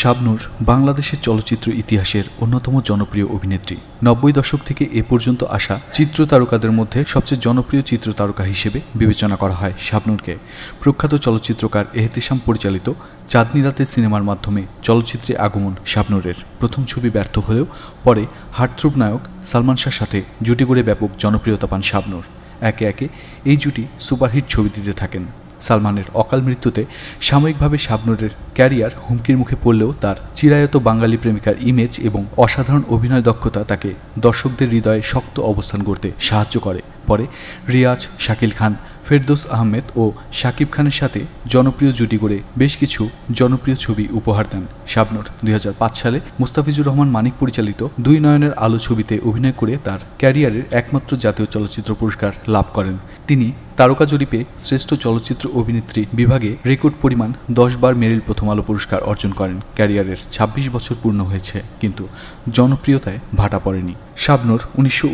শাবনুর বাংলাদেশের চলচ্চিত্র ইতিহাসের অন্যতম জনপ্রিয় অভিনেত্রী নব্বই দশক থেকে এ পর্যন্ত আসা চিত্র তারকাদের মধ্যে সবচেয়ে জনপ্রিয় চিত্র তারকা হিসেবে বিবেচনা করা হয় শাবনুরকে প্রখ্যাত চলচ্চিত্রকার এহতেশাম পরিচালিত চাঁদনি রাতের সিনেমার মাধ্যমে চলচ্চিত্রে আগমন শাবনুরের প্রথম ছবি ব্যর্থ হলেও পরে হার্টথ্রুব নায়ক সালমান শাহর সাথে জুটি করে ব্যাপক জনপ্রিয়তা পান শাবনুর একে একে এই জুটি সুপারহিট ছবি দিতে থাকেন সালমানের অকাল মৃত্যুতে সাময়িকভাবে শাবনুরের ক্যারিয়ার হুমকির মুখে পড়লেও তার চিরায়ত বাঙালি প্রেমিকার ইমেজ এবং অসাধারণ অভিনয় দক্ষতা তাকে দর্শকদের হৃদয়ে শক্ত অবস্থান করতে সাহায্য করে পরে রিয়াজ শাকিল খান ফেরদোস আহমেদ ও শাকিব খানের সাথে জনপ্রিয় জুটি করে বেশ কিছু জনপ্রিয় ছবি উপহার দেন শাবনুর দুই সালে মুস্তাফিজুর রহমান মানিক পরিচালিত দুই নয়নের আলো ছবিতে অভিনয় করে তার ক্যারিয়ারের একমাত্র জাতীয় চলচ্চিত্র পুরস্কার লাভ করেন তিনি তারকা জরিপে শ্রেষ্ঠ চলচ্চিত্র অভিনেত্রী বিভাগে রেকর্ড পরিমাণ দশ বার মেরিল প্রথম আলো পুরস্কার অর্জন করেন ক্যারিয়ারের ২৬ বছর পূর্ণ হয়েছে কিন্তু জনপ্রিয়তায় ভাটা পড়েনি শাবনুর উনিশশো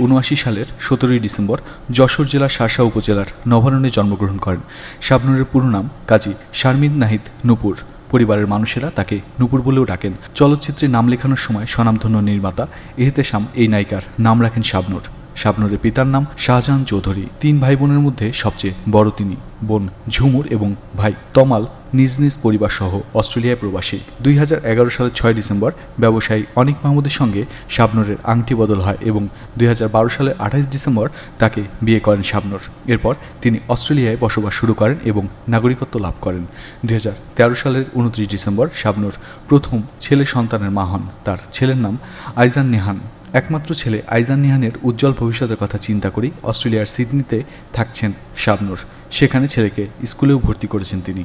সালের সতেরোই ডিসেম্বর যশোর জেলার শাসা উপজেলার নবারণে জন্মগ্রহণ করেন শাবনুরের পুরো নাম কাজী শারমিন নাহিদ নূপুর পরিবারের মানুষেরা তাকে নূপুর বলেও ডাকেন চলচ্চিত্রে নাম লেখানোর সময় স্বনামধন্য নির্মাতা এহতেশাম এই নায়িকার নাম রাখেন শাবনুর শাবনুরের পিতার নাম শাহজাহান চৌধুরী তিন ভাই বোনের মধ্যে সবচেয়ে বড় তিনি বোন ঝুমুর এবং ভাই তমাল নিজ নিজ পরিবার সহ অস্ট্রেলিয়ায় প্রবাসী দুই হাজার সালের ছয় ডিসেম্বর ব্যবসায়ী অনিক মাহমুদের সঙ্গে শাবনুরের আংটি বদল হয় এবং দুই সালের আঠাইশ ডিসেম্বর তাকে বিয়ে করেন শাবনুর এরপর তিনি অস্ট্রেলিয়ায় বসবাস শুরু করেন এবং নাগরিকত্ব লাভ করেন দুই সালের উনত্রিশ ডিসেম্বর শাবনুর প্রথম ছেলে সন্তানের মা হন তার ছেলের নাম আইজান নেহান একমাত্র ছেলে আইজান নিহানের উজ্জ্বল ভবিষ্যতের কথা চিন্তা করি অস্ট্রেলিয়ার সিডনিতে থাকছেন শাবনুর সেখানে ছেলেকে স্কুলেও ভর্তি করেছেন তিনি